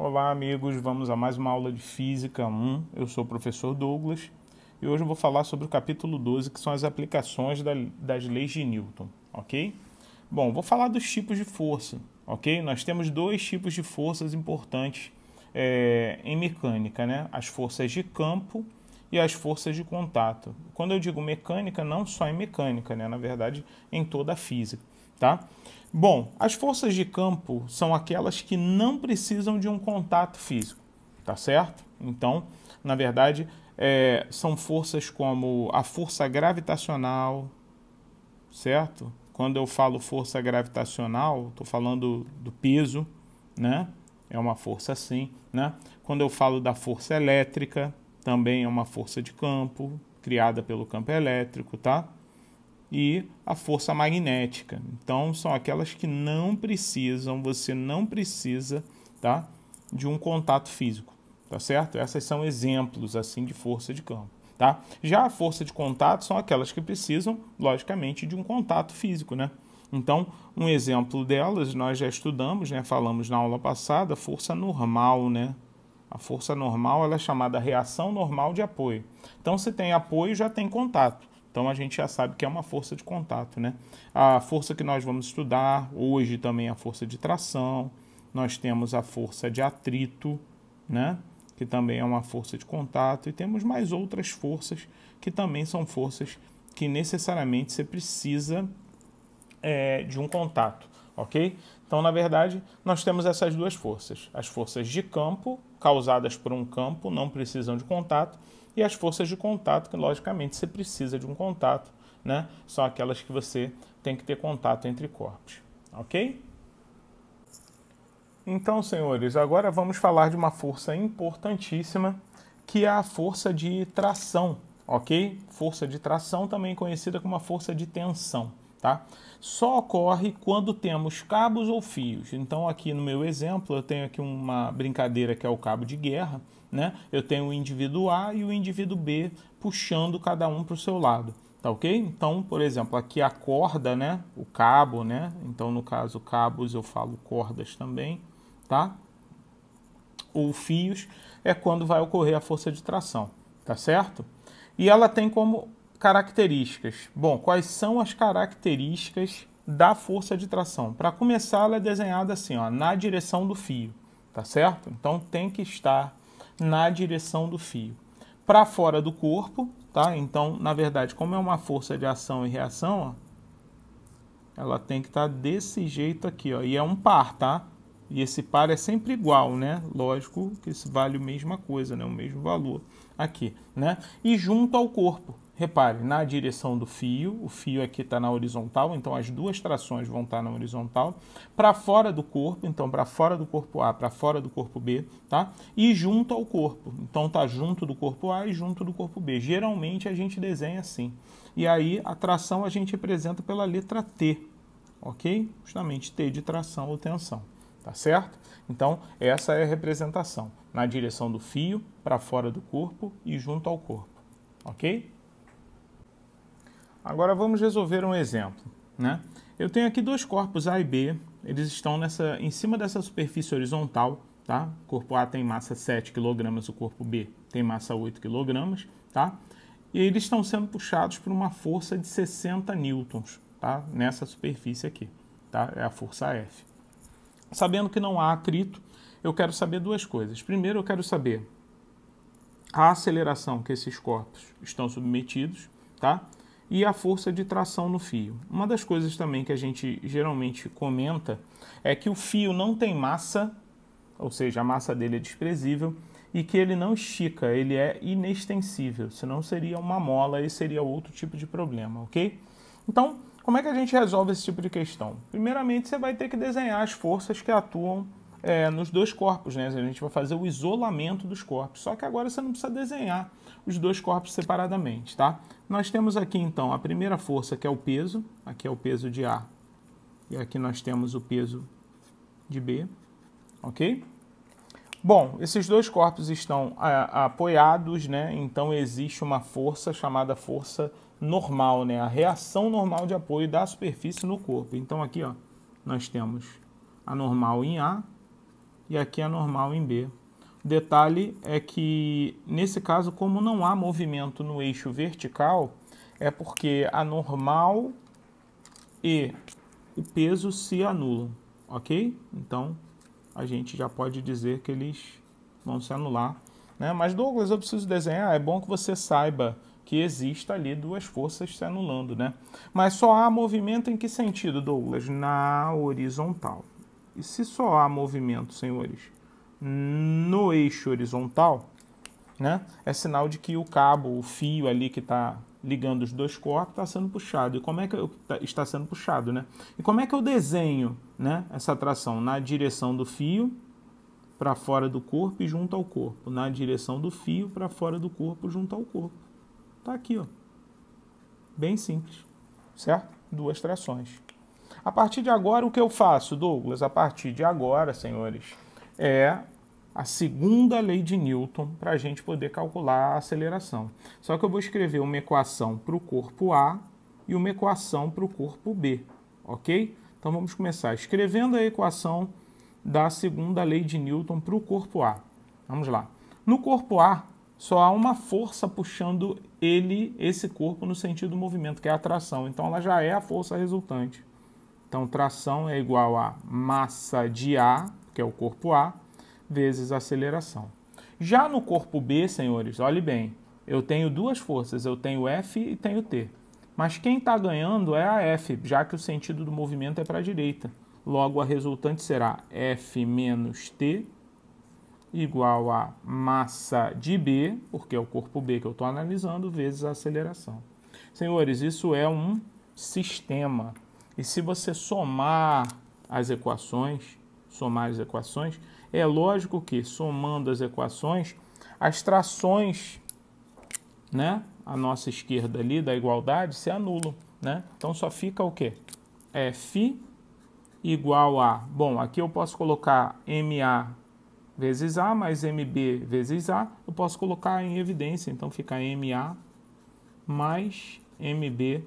Olá, amigos. Vamos a mais uma aula de Física 1. Eu sou o professor Douglas e hoje eu vou falar sobre o capítulo 12, que são as aplicações da, das leis de Newton, ok? Bom, vou falar dos tipos de força, ok? Nós temos dois tipos de forças importantes é, em mecânica, né? As forças de campo e as forças de contato. Quando eu digo mecânica, não só em mecânica, né? Na verdade, em toda a física. Tá? Bom, as forças de campo são aquelas que não precisam de um contato físico, tá certo? Então, na verdade, é, são forças como a força gravitacional, certo? Quando eu falo força gravitacional, estou falando do peso, né? É uma força assim, né? Quando eu falo da força elétrica, também é uma força de campo criada pelo campo elétrico, tá? e a força magnética. Então são aquelas que não precisam, você não precisa, tá, de um contato físico, tá certo? Essas são exemplos assim de força de campo, tá? Já a força de contato são aquelas que precisam, logicamente, de um contato físico, né? Então, um exemplo delas nós já estudamos, né? Falamos na aula passada, força normal, né? A força normal ela é chamada reação normal de apoio. Então, se tem apoio, já tem contato. Então a gente já sabe que é uma força de contato, né? A força que nós vamos estudar hoje também é a força de tração. Nós temos a força de atrito, né? Que também é uma força de contato e temos mais outras forças que também são forças que necessariamente você precisa é, de um contato, ok? Então, na verdade, nós temos essas duas forças: as forças de campo causadas por um campo não precisam de contato, e as forças de contato, que logicamente você precisa de um contato, né? São aquelas que você tem que ter contato entre corpos, ok? Então, senhores, agora vamos falar de uma força importantíssima que é a força de tração, ok? Força de tração, também conhecida como a força de tensão tá? Só ocorre quando temos cabos ou fios. Então aqui no meu exemplo eu tenho aqui uma brincadeira que é o cabo de guerra, né? Eu tenho o indivíduo A e o indivíduo B puxando cada um para o seu lado, tá ok? Então, por exemplo, aqui a corda, né? O cabo, né? Então no caso cabos eu falo cordas também, tá? Ou fios é quando vai ocorrer a força de tração, tá certo? E ela tem como Características. Bom, quais são as características da força de tração? Para começar, ela é desenhada assim, ó, na direção do fio, tá certo? Então tem que estar na direção do fio. Para fora do corpo, tá? Então, na verdade, como é uma força de ação e reação, ó, ela tem que estar desse jeito aqui, ó, e é um par, tá? E esse par é sempre igual, né? Lógico que isso vale a mesma coisa, né? O mesmo valor aqui, né? E junto ao corpo, repare, na direção do fio, o fio aqui é está na horizontal, então as duas trações vão estar tá na horizontal, para fora do corpo, então para fora do corpo A, para fora do corpo B, tá? E junto ao corpo, então está junto do corpo A e junto do corpo B. Geralmente a gente desenha assim. E aí a tração a gente representa pela letra T, ok? Justamente T de tração ou tensão, tá certo? Então essa é a representação, na direção do fio, para fora do corpo e junto ao corpo, ok? Agora vamos resolver um exemplo. Né? Eu tenho aqui dois corpos A e B, eles estão nessa, em cima dessa superfície horizontal. Tá? O corpo A tem massa 7 kg, o corpo B tem massa 8 kg. Tá? E eles estão sendo puxados por uma força de 60 newtons tá? nessa superfície aqui. Tá? É a força F. Sabendo que não há atrito, eu quero saber duas coisas. Primeiro, eu quero saber a aceleração que esses corpos estão submetidos, tá? e a força de tração no fio. Uma das coisas também que a gente geralmente comenta é que o fio não tem massa, ou seja, a massa dele é desprezível, e que ele não estica, ele é inextensível, senão seria uma mola e seria outro tipo de problema, ok? Então, como é que a gente resolve esse tipo de questão? Primeiramente, você vai ter que desenhar as forças que atuam é, nos dois corpos, né? A gente vai fazer o isolamento dos corpos. Só que agora você não precisa desenhar os dois corpos separadamente, tá? Nós temos aqui então a primeira força que é o peso, aqui é o peso de A e aqui nós temos o peso de B, ok? Bom, esses dois corpos estão a, é, a, apoiados, né? Então existe uma força chamada força normal, né? A reação normal de apoio da superfície no corpo. Então aqui, ó, nós temos a normal em A e aqui é normal em B. O detalhe é que, nesse caso, como não há movimento no eixo vertical, é porque a normal e o peso se anulam, ok? Então, a gente já pode dizer que eles vão se anular. Né? Mas, Douglas, eu preciso desenhar. É bom que você saiba que existem ali duas forças se anulando, né? Mas só há movimento em que sentido, Douglas? Na horizontal. E se só há movimento, senhores, no eixo horizontal, né, é sinal de que o cabo, o fio ali que está ligando os dois corpos está sendo puxado. E como é que eu, tá, está sendo puxado, né? E como é que eu desenho, né, essa atração na direção do fio para fora do corpo e junto ao corpo, na direção do fio para fora do corpo junto ao corpo. Tá aqui, ó. Bem simples, certo? Duas trações. A partir de agora, o que eu faço, Douglas? A partir de agora, senhores, é a segunda lei de Newton para a gente poder calcular a aceleração. Só que eu vou escrever uma equação para o corpo A e uma equação para o corpo B, ok? Então vamos começar escrevendo a equação da segunda lei de Newton para o corpo A. Vamos lá. No corpo A, só há uma força puxando ele, esse corpo, no sentido do movimento, que é a atração. Então ela já é a força resultante. Então, tração é igual a massa de A, que é o corpo A, vezes aceleração. Já no corpo B, senhores, olhe bem, eu tenho duas forças, eu tenho F e tenho T. Mas quem está ganhando é a F, já que o sentido do movimento é para a direita. Logo, a resultante será F menos T igual a massa de B, porque é o corpo B que eu estou analisando, vezes a aceleração. Senhores, isso é um sistema. E se você somar as equações, somar as equações, é lógico que somando as equações, as trações, né, a nossa esquerda ali da igualdade se anulam, né? Então só fica o quê? F igual a, bom, aqui eu posso colocar MA vezes A mais MB vezes A, eu posso colocar em evidência, então fica MA mais MB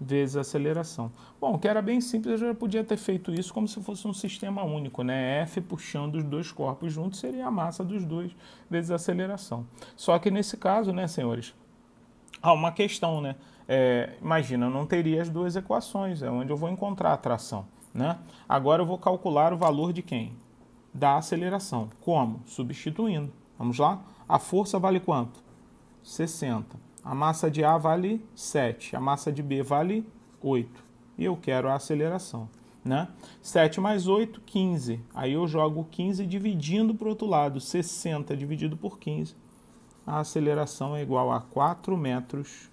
vezes a aceleração. Bom, que era bem simples, eu já podia ter feito isso como se fosse um sistema único, né? F puxando os dois corpos juntos seria a massa dos dois vezes a aceleração. Só que nesse caso, né, senhores, há uma questão, né? É, imagina, eu não teria as duas equações, é onde eu vou encontrar a tração, né? Agora eu vou calcular o valor de quem? Da aceleração. Como? Substituindo. Vamos lá? A força vale quanto? 60 a massa de A vale 7, a massa de B vale 8. E eu quero a aceleração. Né? 7 mais 8, 15. Aí eu jogo 15 dividindo para o outro lado. 60 dividido por 15. A aceleração é igual a 4 metros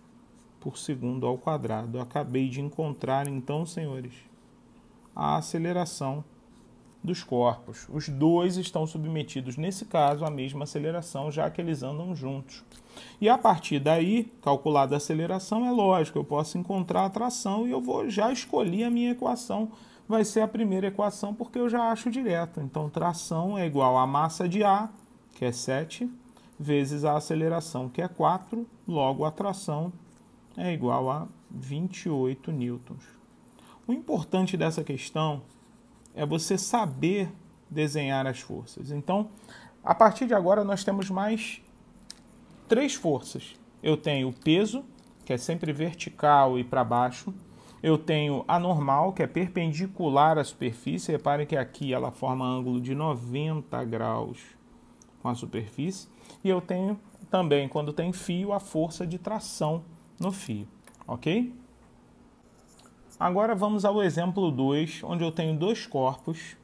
por segundo ao quadrado. acabei de encontrar, então, senhores, a aceleração dos corpos. Os dois estão submetidos, nesse caso, à mesma aceleração, já que eles andam juntos. E a partir daí, calculada a aceleração, é lógico, eu posso encontrar a tração e eu vou já escolher a minha equação. Vai ser a primeira equação porque eu já acho direta. Então, tração é igual à massa de A, que é 7, vezes a aceleração, que é 4, logo a tração é igual a 28 newtons. O importante dessa questão é você saber desenhar as forças. Então, a partir de agora, nós temos mais três forças. Eu tenho o peso, que é sempre vertical e para baixo. Eu tenho a normal, que é perpendicular à superfície. Reparem que aqui ela forma ângulo de 90 graus com a superfície. E eu tenho também, quando tem fio, a força de tração no fio, ok? Agora vamos ao exemplo 2, onde eu tenho dois corpos,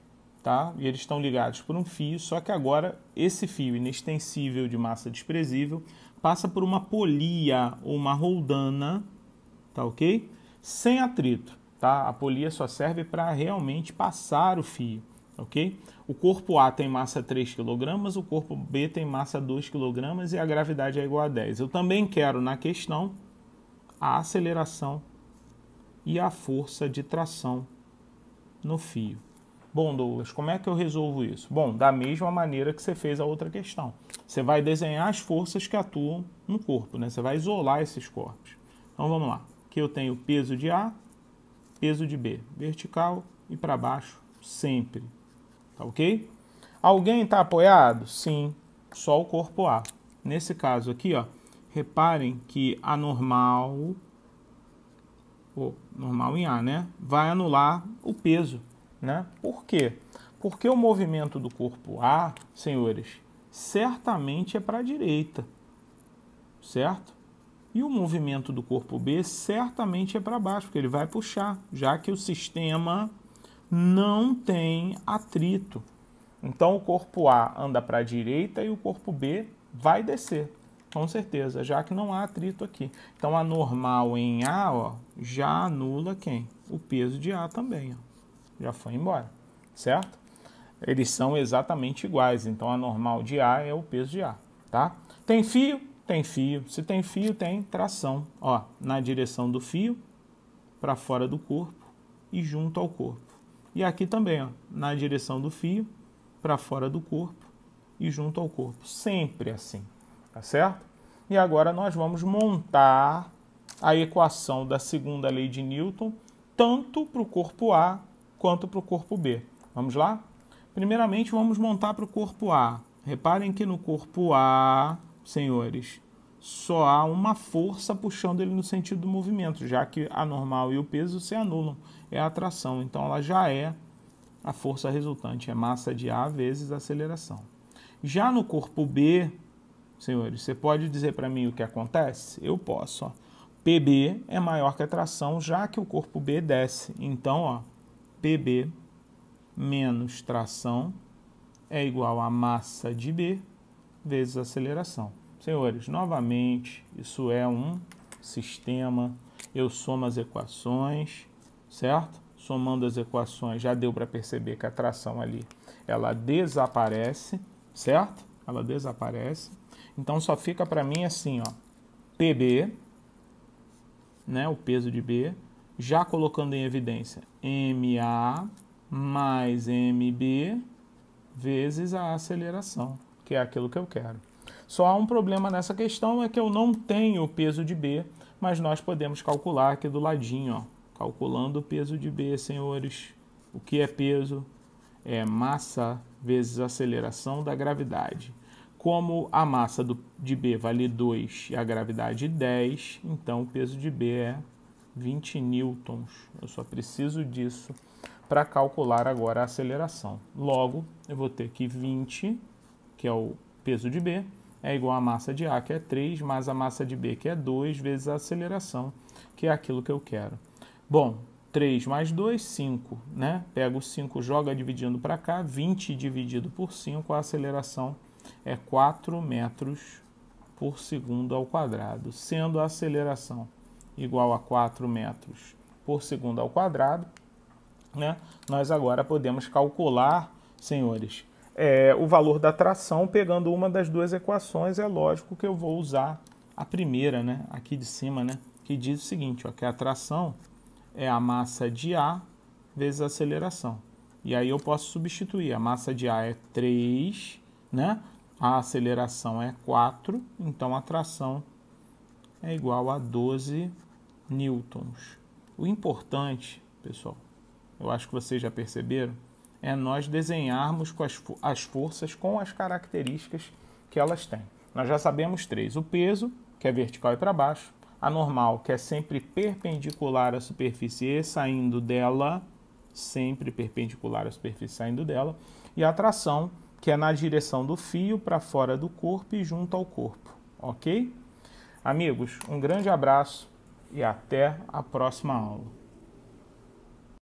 tá? E eles estão ligados por um fio, só que agora esse fio inextensível de massa desprezível passa por uma polia ou uma roldana, tá OK? Sem atrito, tá? A polia só serve para realmente passar o fio ok? O corpo A tem massa 3 kg, o corpo B tem massa 2 kg e a gravidade é igual a 10. Eu também quero na questão a aceleração e a força de tração no fio. Bom, Douglas, como é que eu resolvo isso? Bom, da mesma maneira que você fez a outra questão. Você vai desenhar as forças que atuam no corpo, né? Você vai isolar esses corpos. Então vamos lá. Aqui eu tenho peso de A, peso de B, vertical e para baixo sempre. Tá ok? Alguém está apoiado? Sim, só o corpo A. Nesse caso aqui, ó, reparem que a normal normal em A, né? Vai anular o peso, né? Por quê? Porque o movimento do corpo A, senhores, certamente é para a direita, certo? E o movimento do corpo B certamente é para baixo, porque ele vai puxar, já que o sistema não tem atrito. Então o corpo A anda para a direita e o corpo B vai descer. Com certeza, já que não há atrito aqui. Então a normal em A ó, já anula quem? O peso de A também. Ó. Já foi embora, certo? Eles são exatamente iguais, então a normal de A é o peso de A, tá? Tem fio? Tem fio. Se tem fio, tem tração. Ó, na direção do fio, para fora do corpo e junto ao corpo. E aqui também, ó, na direção do fio, para fora do corpo e junto ao corpo. Sempre assim tá certo? E agora nós vamos montar a equação da segunda lei de Newton, tanto para o corpo A quanto para o corpo B. Vamos lá? Primeiramente, vamos montar para o corpo A. Reparem que no corpo A, senhores, só há uma força puxando ele no sentido do movimento, já que a normal e o peso se anulam, é a atração. Então, ela já é a força resultante, é massa de A vezes aceleração. Já no corpo B, senhores, você pode dizer para mim o que acontece? Eu posso. Ó. PB é maior que a tração, já que o corpo B desce. Então, ó, PB menos tração é igual a massa de B vezes aceleração. Senhores, novamente, isso é um sistema. Eu somo as equações, certo? Somando as equações, já deu para perceber que a tração ali, ela desaparece, certo? Ela desaparece. Então só fica para mim assim, ó, PB, né, o peso de B, já colocando em evidência MA mais MB vezes a aceleração, que é aquilo que eu quero. Só há um problema nessa questão, é que eu não tenho o peso de B, mas nós podemos calcular aqui do ladinho, ó, calculando o peso de B, senhores. O que é peso? É massa vezes aceleração da gravidade. Como a massa do, de B vale 2 e a gravidade 10, então o peso de B é 20 newtons. Eu só preciso disso para calcular agora a aceleração. Logo, eu vou ter que 20, que é o peso de B, é igual à massa de A, que é 3, mais a massa de B, que é 2, vezes a aceleração, que é aquilo que eu quero. Bom, 3 mais 2, 5, né? Pego 5, joga dividindo para cá, 20 dividido por 5, a aceleração é 4 metros por segundo ao quadrado, sendo a aceleração igual a 4 metros por segundo ao quadrado, né? Nós agora podemos calcular, senhores, é, o valor da tração pegando uma das duas equações. É lógico que eu vou usar a primeira, né? Aqui de cima, né? Que diz o seguinte, ó, que a tração é a massa de A vezes a aceleração. E aí eu posso substituir. A massa de A é 3, né? a aceleração é 4, então a tração é igual a 12 newtons. O importante, pessoal, eu acho que vocês já perceberam, é nós desenharmos com as, as forças com as características que elas têm. Nós já sabemos três: o peso, que é vertical e para baixo, a normal, que é sempre perpendicular à superfície e saindo dela, sempre perpendicular à superfície saindo dela, e a tração, que é na direção do fio para fora do corpo e junto ao corpo, ok? Amigos, um grande abraço e até a próxima aula.